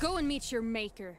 Go and meet your maker.